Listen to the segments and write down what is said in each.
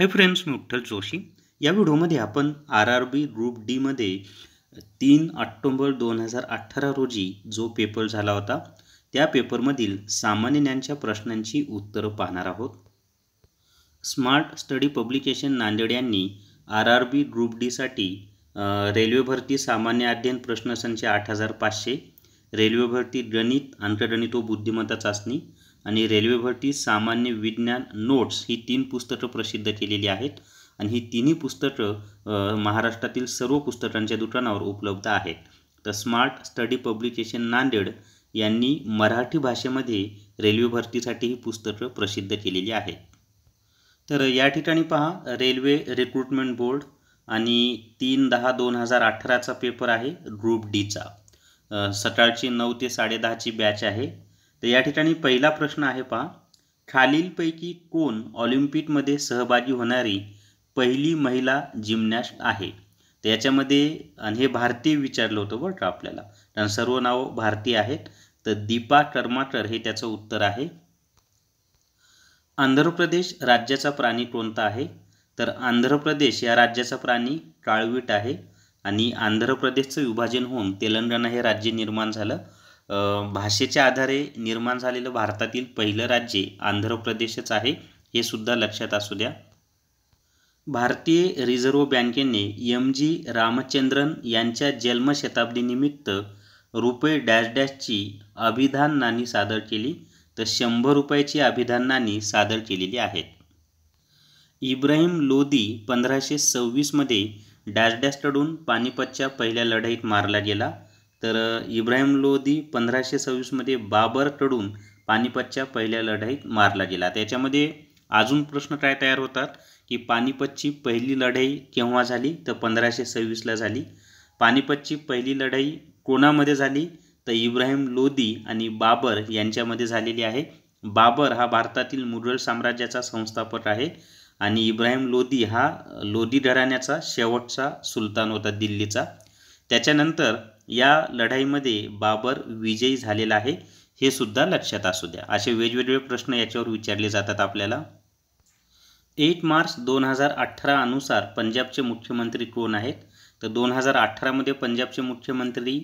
हे फ्रेंड्स मी उठ्ठल जोशी या व्हिडिओमध्ये आपण आर आर बी ग्रुप डीमध्ये तीन ऑक्टोंबर दोन हजार अठरा रोजी जो पेपर झाला होता त्या पेपरमधील सामान्य ज्ञानच्या प्रश्नांची उत्तरं पाहणार आहोत स्मार्ट स्टडी पब्लिकेशन नांदेड यांनी आर आर बी ग्रुप डीसाठी रेल्वे भरती सामान्य अध्ययन प्रश्नसंख्या आठ हजार पाचशे रेल्वे भरती गणित अंतर्गणित व बुद्धिमत्ता चाचणी आणि रेल्वे भरती सामान्य विज्ञान नोट्स ही तीन पुस्तकं प्रसिद्ध केलेली आहेत आणि ही तिन्ही पुस्तकं महाराष्ट्रातील सर्व पुस्तकांच्या दुकानावर उपलब्ध आहेत तर स्मार्ट स्टडी पब्लिकेशन नांदेड यांनी मराठी भाषेमध्ये रेल्वे भरतीसाठी ही पुस्तकं प्रसिद्ध केलेली आहेत तर या ठिकाणी पहा रेल्वे रिक्रुटमेंट बोर्ड आणि तीन दहा दोन हजार अठराचा पेपर आहे ग्रुप डीचा सकाळची नऊ ते साडेदहाची बॅच आहे तर या ठिकाणी पहिला प्रश्न आहे पहा खालीलपैकी कोण ऑलिम्पिकमध्ये सहभागी होणारी पहिली महिला जिमनॅस्ट आहे तर याच्यामध्ये आणि हे भारतीय विचारलं होतं बरं का आपल्याला कारण सर्व नावं भारतीय आहेत तर दीपा कर्माकर हे त्याचं उत्तर आहे आंध्र प्रदेश राज्याचा प्राणी कोणता आहे तर आंध्र प्रदेश या राज्याचा प्राणी काळवीट आहे आणि आंध्र प्रदेशचं विभाजन होऊन तेलंगणा हे राज्य निर्माण झालं भाषेच्या आधारे निर्माण झालेलं भारतातील पहिलं राज्य आंध्र प्रदेशच आहे हे सुद्धा लक्षात असू द्या भारतीय रिझर्व्ह बँकेने एम जी रामचंद्रन यांच्या जन्मशताब्दीनिमित्त रुपये डॅश डॅशची अभिधान नाणी सादर केली तर शंभर रुपयाची अभिधान नाणी सादर केलेली आहेत इब्राहिम लोदी पंधराशे सव्वीसमध्ये डॅश पानिपतच्या पहिल्या लढाईत मारला गेला तर इब्राहिम लोधी पंधराशे सव्वीसमध्ये बाबरकडून पानिपतच्या पहिल्या लढाईत मारला गेला त्याच्यामध्ये अजून प्रश्न काय तयार होतात की पानिपतची पहिली लढाई केव्हा झाली तर पंधराशे सव्वीसला झाली पानिपतची पहिली लढाई कोणामध्ये झाली तर इब्राहिम लोधी आणि बाबर यांच्यामध्ये झालेली आहे बाबर हा भारतातील मुघल साम्राज्याचा संस्थापक आहे आणि इब्राहिम लोधी हा लोधी घराण्याचा शेवटचा सुलतान होता दिल्लीचा त्याच्यानंतर या लढाईमध्ये बाबर विजयी झालेला आहे हे सुद्धा लक्षात असू द्या असे वेगवेगळे प्रश्न याच्यावर विचारले जातात आपल्याला एट मार्च दोन हजार अठरा अनुसार पंजाबचे मुख्यमंत्री कोण आहेत तर दोन हजार अठरामध्ये पंजाबचे मुख्यमंत्री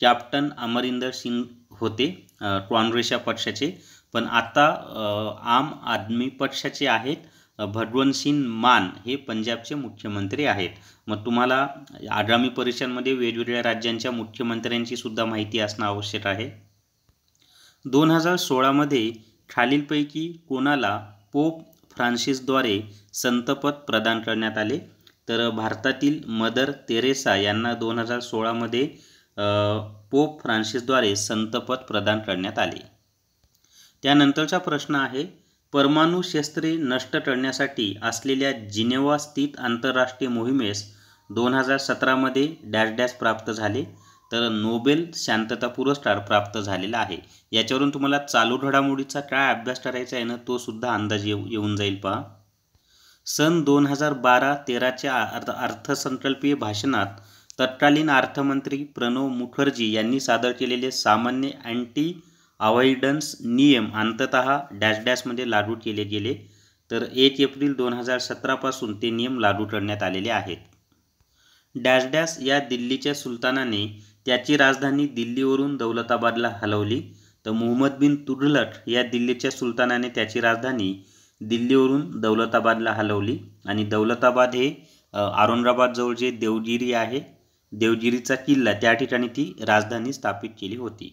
कॅप्टन अमरिंदर सिंग होते काँग्रेस पक्षाचे पण आता आम आदमी पक्षाचे आहेत भगवंतसिंग मान हे पंजाबचे मुख्यमंत्री आहेत मग तुम्हाला आगामी परीक्षांमध्ये वेगवेगळ्या राज्यांच्या मुख्यमंत्र्यांची सुद्धा माहिती असणं आवश्यक आहे दोन हजार सोळामध्ये खालीलपैकी कोणाला पोप फ्रान्सिसद्वारे संतपद प्रदान करण्यात आले तर भारतातील मदर तेरेसा यांना दोन हजार सोळामध्ये पोप फ्रान्सिसद्वारे संतपद प्रदान करण्यात आले त्यानंतरचा प्रश्न आहे परमाणू शस्त्रे नष्ट करण्यासाठी असलेल्या जिनेवा स्थित आंतरराष्ट्रीय मोहिमेस दोन हजार सतरामध्ये डॅश डॅश प्राप्त झाले तर नोबेल शांतता पुरस्कार प्राप्त झालेला आहे याच्यावरून तुम्हाला चालू घडामोडीचा काय अभ्यास करायचा आहे ना तो सुद्धा अंदाज येऊ येऊन जाईल पहा सन दोन हजार बारा तेराच्या अर्थ अर्थसंकल्पीय भाषणात तत्कालीन अर्थमंत्री प्रणव मुखर्जी यांनी सादर केलेले सामान्य अँटी अवॉइडन्स नियम अंततः डॅश डॅशमध्ये लागू केले गेले तर एक एप्रिल दोन हजार सतरापासून ते नियम लागू करण्यात आलेले आहेत डॅश डॅश या दिल्लीच्या सुलतानाने त्याची राजधानी दिल्लीवरून दौलताबादला हलवली तर मोहम्मद बिन तुडलट या दिल्लीच्या सुलतानाने त्याची राजधानी दिल्लीवरून दौलताबादला हलवली आणि दौलताबाद हे औरंगाबादजवळ जे देवगिरी आहे देवगिरीचा किल्ला त्या ठिकाणी ती राजधानी स्थापित केली होती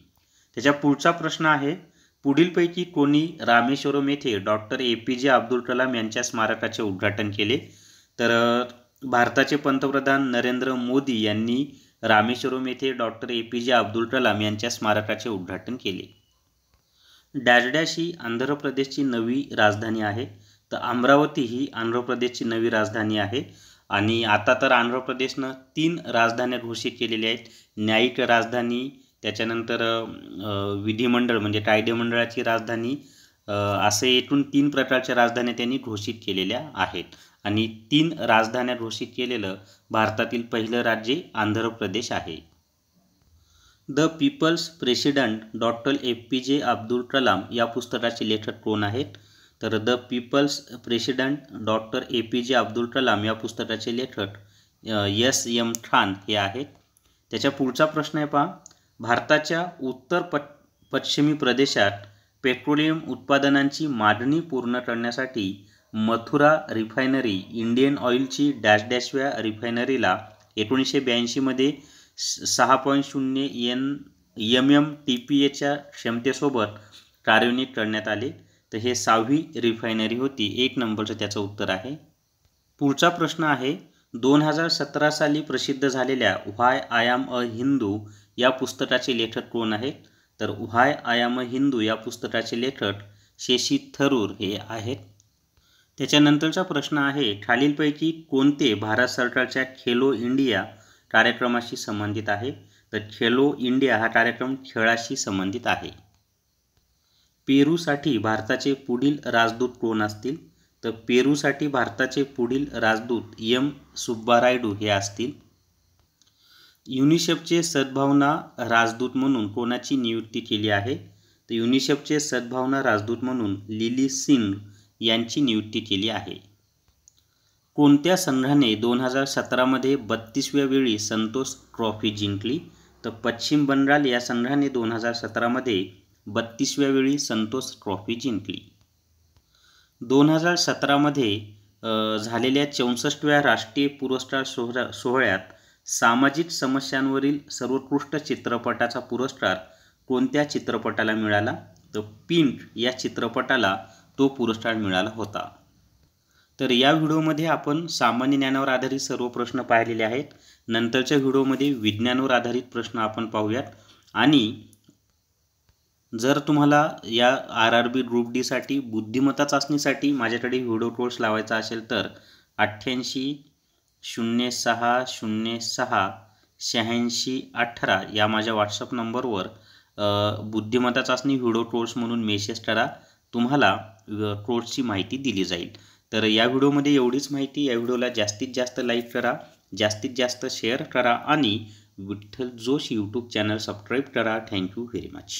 त्याच्या पुढचा प्रश्न आहे पुढीलपैकी कोणी रामेश्वरम येथे doctor A P J Abdul Kalam यांच्या स्मारकाचे उद्घाटन केले तर भारताचे पंतप्रधान नरेंद्र मोदी यांनी रामेश्वरम येथे doctor A P J Abdul Kalam यांच्या स्मारकाचे उद्घाटन केले डॅश ही आंध्र प्रदेशची नवी राजधानी आहे तर अमरावती ही आंध्र प्रदेशची नवी राजधानी आहे आणि आता तर आंध्र प्रदेशनं तीन राजधान्या घोषित केलेल्या आहेत न्यायिक राजधानी त्याच्यानंतर विधिमंडळ म्हणजे कायदेमंडळाची राजधानी असे एकूण तीन प्रकारच्या राजधान्या त्यांनी घोषित केलेल्या आहेत आणि तीन राजधान्या घोषित केलेलं भारतातील पहिलं राज्य आंध्र प्रदेश आहे the people's president doctor A P J Abdul Kalam या पुस्तकाचे लेखक कोण आहेत तर the people's president doctor A P J Abdul Kalam या पुस्तकाचे लेखक एस एम खान हे आहेत त्याच्या पुढचा प्रश्न आहे पहा भारताच्या उत्तर प पश्चिमी प्रदेशात पेट्रोलियम उत्पादनांची मागणी पूर्ण करण्यासाठी मथुरा रिफायनरी इंडियन ऑइलची डॅश डॅशव्या रिफायनरीला एकोणीसशे ब्याऐंशीमध्ये सहा पॉईंट शून्य N M M T P एच्या क्षमतेसोबत कार्यान्वित करण्यात आले तर हे सहावी रिफायनरी होती एक नंबरचं त्याचं उत्तर आहे पुढचा प्रश्न आहे दोन हजार सतरा साली प्रसिद्ध झालेल्या why I am a Hindu या पुस्तकाचे लेखक कोण आहेत तर why I am a Hindu या पुस्तकाचे लेखक शेशी थरूर हे आहेत त्याच्यानंतरचा प्रश्न आहे खालीलपैकी कोणते भारत सरकारच्या खेलो इंडिया कार्यक्रमाशी संबंधित आहे तर खेलो इंडिया हा कार्यक्रम खेळाशी संबंधित आहे पेरूसाठी भारताचे पुढील राजदूत कोण असतील तर पेरूसाठी भारताचे पुढील राजदूत एम सुब्बारायडू हे असतील युनिसेफचे सद्भावना राजदूत म्हणून कोणाची नियुक्ती केली आहे तर युनिसेफचे सद्भावना राजदूत म्हणून लिली सिंग यांची नियुक्ती केली आहे कोणत्या संघाने दोन हजार सतरामध्ये बत्तीसव्या वेळी संतोष ट्रॉफी जिंकली तर पश्चिम बंगाल या संघाने दोन हजार सतरामध्ये बत्तीसव्या वेळी संतोष ट्रॉफी जिंकली दोन हजार सतरामध्ये झालेल्या चौसष्टव्या राष्ट्रीय पुरस्कार सोहळ्या सोहळ्यात सामाजिक समस्यांवरील सर्वोत्कृष्ट चित्रपटाचा पुरस्कार कोणत्या चित्रपटाला मिळाला तर पिंक या चित्रपटाला तो पुरस्कार मिळाला होता तर या व्हिडिओमध्ये आपण सामान्य ज्ञानावर आधारित सर्व प्रश्न पाहिलेले आहेत नंतरच्या व्हिडिओमध्ये विज्ञानावर आधारित प्रश्न आपण पाहूयात आणि जर तुम्हाला या आर आर बी ग्रुप डीसाठी बुद्धिमत्ता चाचणीसाठी माझ्याकडे व्हिडिओ कोर्स लावायचा असेल तर अठ्ठ्याऐंशी शून्य सहा शून्य सहा शहाऐंशी अठरा या माझ्या व्हॉट्सअप नंबरवर बुद्धिमत्ता चाचणी व्हिडिओ कोर्स म्हणून मेसेज करा तुम्हाला कोर्सची माहिती दिली जाईल तर या व्हिडिओमध्ये एवढीच माहिती या व्हिडिओला जास्तीत जास्त लाईक करा जास्तीत जास्त शेअर करा आणि Vitthal Josh YouTube channel subscribe करा थँक्यू व्हेरी मच